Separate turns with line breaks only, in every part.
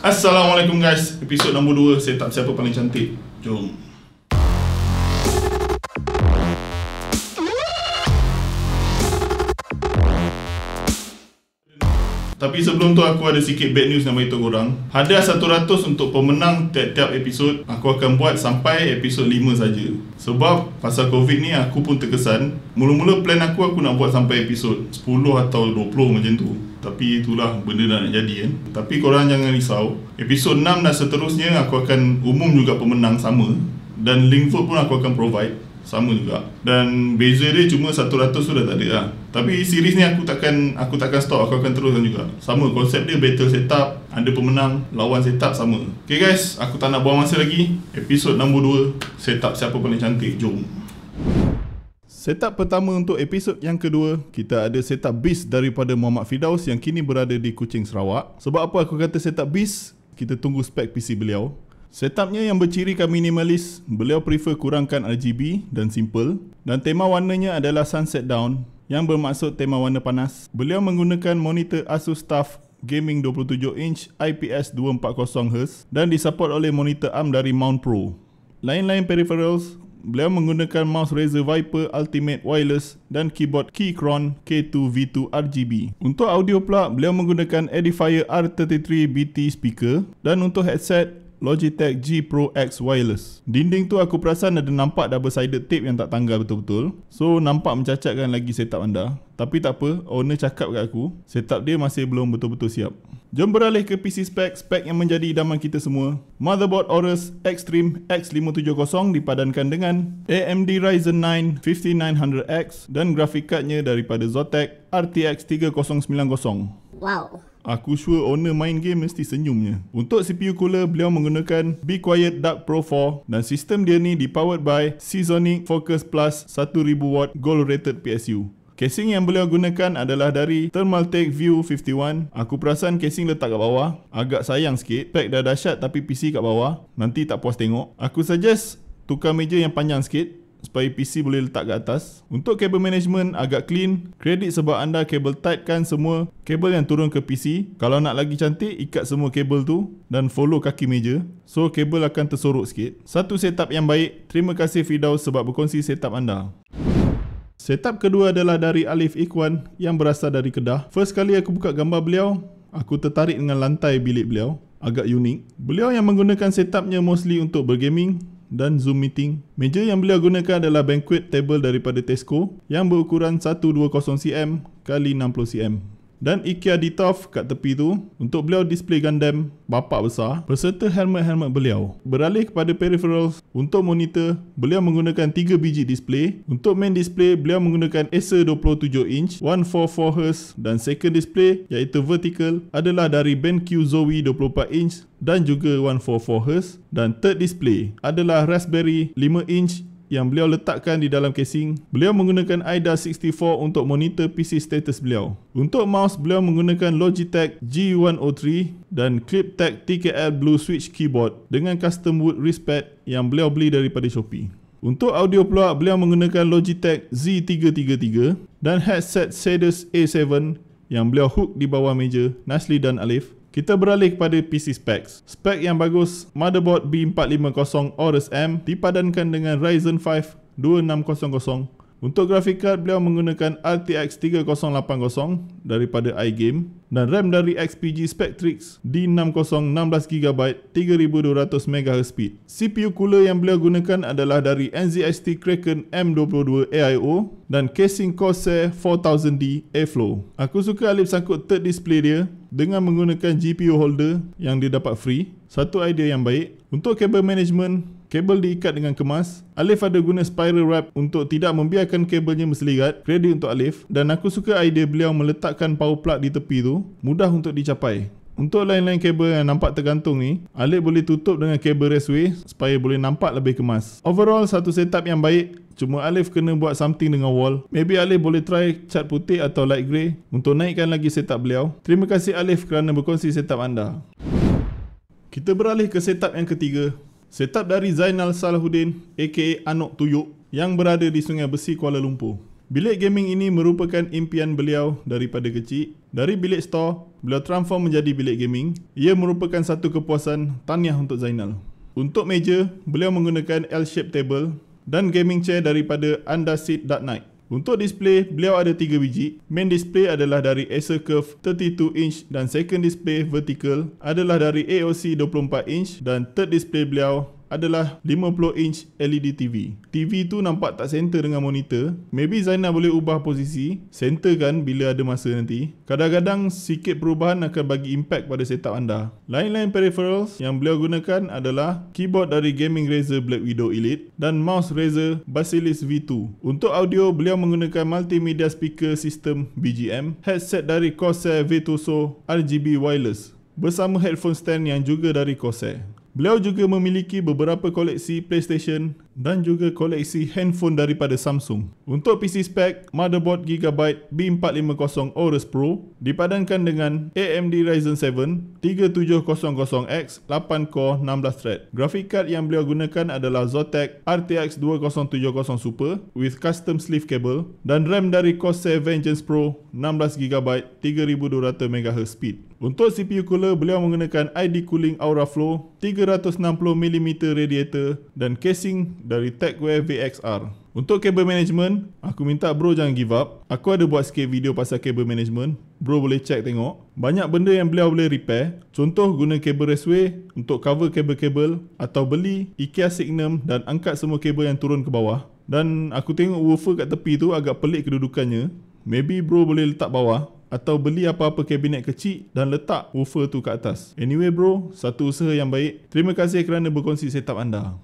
Assalamualaikum guys Episod nombor 2 Saya tak siapa paling cantik Jom Tapi sebelum tu aku ada sikit bad news nak beritahu korang Hadiah RM100 untuk pemenang tiap-tiap episod Aku akan buat sampai episod 5 saja. Sebab pasal covid ni aku pun terkesan Mula-mula plan aku aku nak buat sampai episod 10 atau 20 macam tu tapi itulah benda dah nak jadi kan tapi korang jangan risau episod 6 dan seterusnya aku akan umum juga pemenang sama dan link food pun aku akan provide sama juga dan beza dia cuma 100 tu dah tak lah tapi series ni aku takkan aku takkan stop aku akan teruskan juga sama konsep dia battle setup ada pemenang lawan setup sama Okay guys aku tak nak buang masa lagi episod nombor 2 setup siapa paling cantik jom Setup pertama untuk episod yang kedua, kita ada setup bis daripada Muhammad Fidaus yang kini berada di Kuching Sarawak. Sebab apa aku kata setup bis? Kita tunggu spek PC beliau. Setupnya yang berciri bercirikan minimalis, beliau prefer kurangkan RGB dan simple. Dan tema warnanya adalah sunset down yang bermaksud tema warna panas. Beliau menggunakan monitor Asus TUF Gaming 27 inch IPS 240Hz dan disupport oleh monitor arm dari Mount Pro. Lain-lain peripherals beliau menggunakan mouse Razer Viper Ultimate Wireless dan keyboard Keychron K2 V2 RGB. Untuk audio pula, beliau menggunakan Edifier R33 BT speaker dan untuk headset, Logitech G Pro X Wireless. Dinding tu aku perasan ada nampak double sided tape yang tak tanggal betul-betul. So nampak mencacatkan lagi setup anda. Tapi tak apa, owner cakap kat aku, setup dia masih belum betul-betul siap. Jom beralih ke PC spek, spek yang menjadi idaman kita semua. Motherboard Aorus Extreme X570 dipadankan dengan AMD Ryzen 9 5900X dan grafik kadnya daripada Zotac RTX 3090. Wow. Aku sure owner main game mesti senyumnya. Untuk CPU cooler, beliau menggunakan Be Quiet Dark Pro 4 dan sistem dia ni dipowered by Seasonic Focus Plus 1000W Gold Rated PSU. Casing yang beliau gunakan adalah dari Thermaltake View 51. Aku perasan casing letak kat bawah. Agak sayang sikit. Pack dah dahsyat tapi PC kat bawah. Nanti tak puas tengok. Aku suggest tukar meja yang panjang sikit supaya e PC boleh letak ke atas. Untuk kabel management agak clean, kredit sebab anda kabel tightkan semua kabel yang turun ke PC. Kalau nak lagi cantik, ikat semua kabel tu dan follow kaki meja. So kabel akan tersorok sikit. Satu setup yang baik. Terima kasih Fidaus sebab berkongsi setup anda. Setup kedua adalah dari Alif Ikhwan yang berasal dari Kedah. First kali aku buka gambar beliau, aku tertarik dengan lantai bilik beliau. Agak unik. Beliau yang menggunakan setupnya mostly untuk bergaming dan Zoom meeting. Meja yang beliau gunakan adalah banquet table daripada Tesco yang berukuran 120cm x 60cm dan Ikea Ditov kat tepi tu untuk beliau display Gundam bapa besar berserta helmet-helmet beliau. Beralih kepada peripherals untuk monitor, beliau menggunakan 3 biji display. Untuk main display, beliau menggunakan Acer 27 inch 144Hz dan second display iaitu vertical adalah dari BenQ Zoe 24 inch dan juga 144Hz dan third display adalah Raspberry 5 inch yang beliau letakkan di dalam casing, beliau menggunakan AIDA64 untuk monitor PC status beliau. Untuk mouse, beliau menggunakan Logitech G103 dan Cliptech TKL Blue Switch Keyboard dengan custom wood wrist pad yang beliau beli daripada Shopee. Untuk audio pula, beliau menggunakan Logitech Z333 dan headset Sadus A7 yang beliau hook di bawah meja Nasli dan Alif kita beralih kepada PC specs. Spek yang bagus, motherboard B450 Aorus M dipadankan dengan Ryzen 5 2600 untuk grafik card beliau menggunakan RTX 3080 daripada iGame dan RAM dari XPG Spectrix D60 gb 3200MHz speed. CPU cooler yang beliau gunakan adalah dari NZXT Kraken M22 AIO dan casing Corsair 4000D Airflow. Aku suka alip sangkut third display dia dengan menggunakan GPU holder yang dia dapat free. Satu idea yang baik. Untuk kabel management, Kabel diikat dengan kemas. Alif ada guna spiral wrap untuk tidak membiarkan kabelnya berseligat. Ready untuk Alif. Dan aku suka idea beliau meletakkan power plug di tepi tu. Mudah untuk dicapai. Untuk lain-lain kabel yang nampak tergantung ni, Alif boleh tutup dengan kabel raceway supaya boleh nampak lebih kemas. Overall, satu setup yang baik. Cuma Alif kena buat something dengan wall. Maybe Alif boleh try cat putih atau light grey untuk naikkan lagi setup beliau. Terima kasih Alif kerana berkongsi setup anda. Kita beralih ke setup yang ketiga. Setup dari Zainal Salahuddin aka Anok Tuyuk yang berada di Sungai Besi Kuala Lumpur. Bilik gaming ini merupakan impian beliau daripada kecil. Dari bilik store, beliau transform menjadi bilik gaming. Ia merupakan satu kepuasan tanya untuk Zainal. Untuk meja, beliau menggunakan L-shaped table dan gaming chair daripada Andasit.night. Untuk display, beliau ada 3 biji. Main display adalah dari Acer Curve 32 inch dan second display vertical adalah dari AOC 24 inch dan third display beliau adalah 50 inch LED TV. TV tu nampak tak center dengan monitor. Maybe Zainal boleh ubah posisi, center kan bila ada masa nanti. Kadang-kadang sikit perubahan akan bagi impact pada setup anda. Lain-lain peripherals yang beliau gunakan adalah keyboard dari gaming Razer Black Widow Elite dan mouse Razer Basilisk V2. Untuk audio, beliau menggunakan multimedia speaker system BGM, headset dari Corsair Virtuoso RGB Wireless bersama headphone stand yang juga dari Corsair. Beliau juga memiliki beberapa koleksi PlayStation dan juga koleksi handphone daripada Samsung. Untuk PC spec, motherboard Gigabyte B450 Aorus Pro dipadankan dengan AMD Ryzen 7 3700X 8 core 16 thread. Grafik kad yang beliau gunakan adalah Zotac RTX 2070 Super with custom sleeve cable dan RAM dari Corsair Vengeance Pro 16GB 3200MHz speed. Untuk CPU cooler, beliau menggunakan ID Cooling Aura Flow 360mm radiator dan casing dari Techware VXR. Untuk kabel management, aku minta bro jangan give up. Aku ada buat sikit video pasal kabel management. Bro boleh check tengok. Banyak benda yang beliau boleh repair. Contoh guna kabel raceway untuk cover kabel-kabel atau beli IKEA Signum dan angkat semua kabel yang turun ke bawah. Dan aku tengok woofer kat tepi tu agak pelik kedudukannya. Maybe bro boleh letak bawah atau beli apa-apa kabinet kecil dan letak woofer tu kat atas. Anyway bro, satu usaha yang baik. Terima kasih kerana berkongsi setup anda.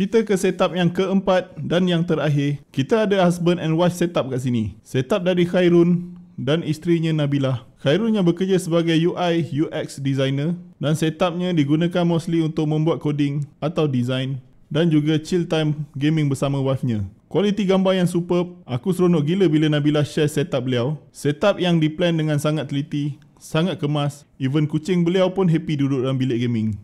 Kita ke setup yang keempat dan yang terakhir. Kita ada husband and wife setup kat sini. Setup dari Khairun dan isterinya Nabilah. Khairun yang bekerja sebagai UI UX designer dan setupnya digunakan mostly untuk membuat coding atau design dan juga chill time gaming bersama wife-nya. Kualiti gambar yang superb. Aku seronok gila bila Nabilah share setup beliau. Setup yang diplan dengan sangat teliti, sangat kemas. Even kucing beliau pun happy duduk dalam bilik gaming.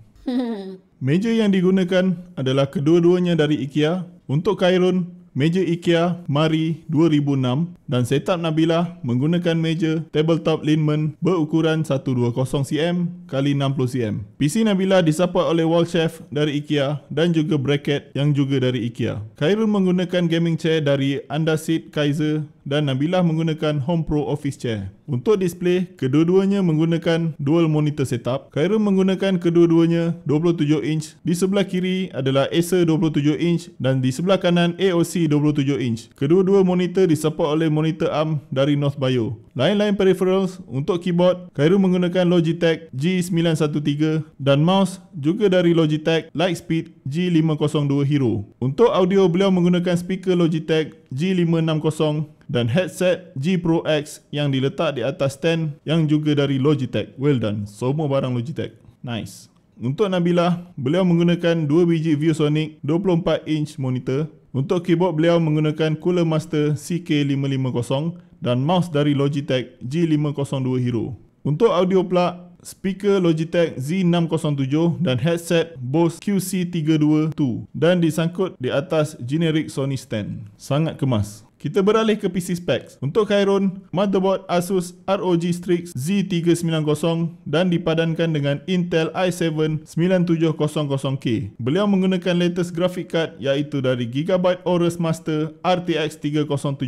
Meja yang digunakan adalah kedua-duanya dari IKEA. Untuk Kairun, meja IKEA Mari 2006 dan setup Nabila menggunakan meja tabletop linman berukuran 120cm x 60cm. PC Nabila disupport oleh wall chef dari IKEA dan juga bracket yang juga dari IKEA. Kairun menggunakan gaming chair dari Andasit Kaiser dan Nabilah menggunakan Home Pro Office Chair. Untuk display, kedua-duanya menggunakan dual monitor setup. Khairul menggunakan kedua-duanya 27 inch. Di sebelah kiri adalah Acer 27 inch dan di sebelah kanan AOC 27 inch. Kedua-dua monitor disupport oleh monitor arm dari North Bio. Lain-lain peripherals untuk keyboard, Khairul menggunakan Logitech G913 dan mouse juga dari Logitech Lightspeed G502 Hero. Untuk audio, beliau menggunakan speaker Logitech G560 dan headset G Pro X yang diletak di atas stand yang juga dari Logitech. Well done. Semua barang Logitech. Nice. Untuk Nabila, beliau menggunakan 2 biji ViewSonic 24 inch monitor. Untuk keyboard, beliau menggunakan Cooler Master CK550 dan mouse dari Logitech G502 Hero. Untuk audio plug, speaker Logitech Z607 dan headset Bose qc 322 dan disangkut di atas generic Sony stand. Sangat kemas. Kita beralih ke PC specs. Untuk Chiron, motherboard Asus ROG Strix Z390 dan dipadankan dengan Intel i7-9700K. Beliau menggunakan latest graphic card iaitu dari Gigabyte Aorus Master RTX 3070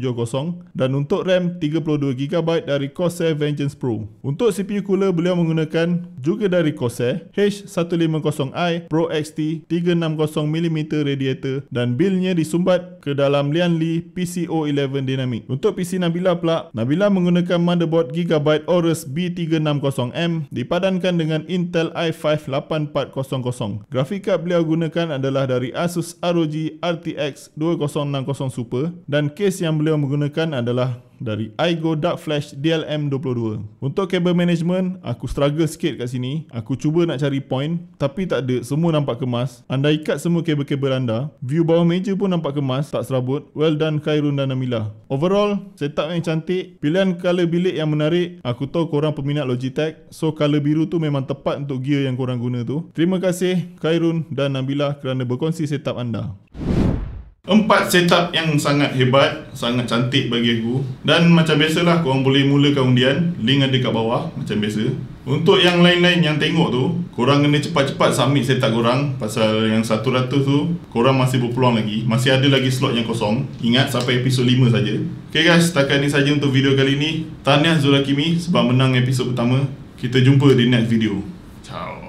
dan untuk RAM 32GB dari Corsair Vengeance Pro. Untuk CPU cooler, beliau menggunakan juga dari Corsair H150i Pro XT 360mm radiator dan bilnya disumbat ke dalam Lianli PCO. Core 11 Dynamic. Untuk PC Nabila pula, Nabila menggunakan motherboard Gigabyte Aorus B360M dipadankan dengan Intel i5-8400. Grafik kad beliau gunakan adalah dari Asus ROG RTX 2060 Super dan case yang beliau menggunakan adalah dari iGo Dark Flash DLM22. Untuk kabel management, aku struggle sikit kat sini. Aku cuba nak cari point tapi tak ada. Semua nampak kemas. Anda ikat semua kabel-kabel anda. View bawah meja pun nampak kemas, tak serabut. Well done Khairun dan Amila. Overall, setup yang cantik, pilihan color bilik yang menarik. Aku tahu korang peminat Logitech, so color biru tu memang tepat untuk gear yang korang guna tu. Terima kasih Khairun dan Amila kerana berkongsi setup anda. Empat setup yang sangat hebat, sangat cantik bagi aku Dan macam biasalah korang boleh mulakan undian Link ada kat bawah macam biasa Untuk yang lain-lain yang tengok tu Korang kena cepat-cepat submit setup korang Pasal yang 100 tu korang masih berpeluang lagi Masih ada lagi slot yang kosong Ingat sampai episod 5 saja. Okay guys, setakat ni saja untuk video kali ni Tahniah Zulakimi sebab menang episod pertama Kita jumpa di next video Ciao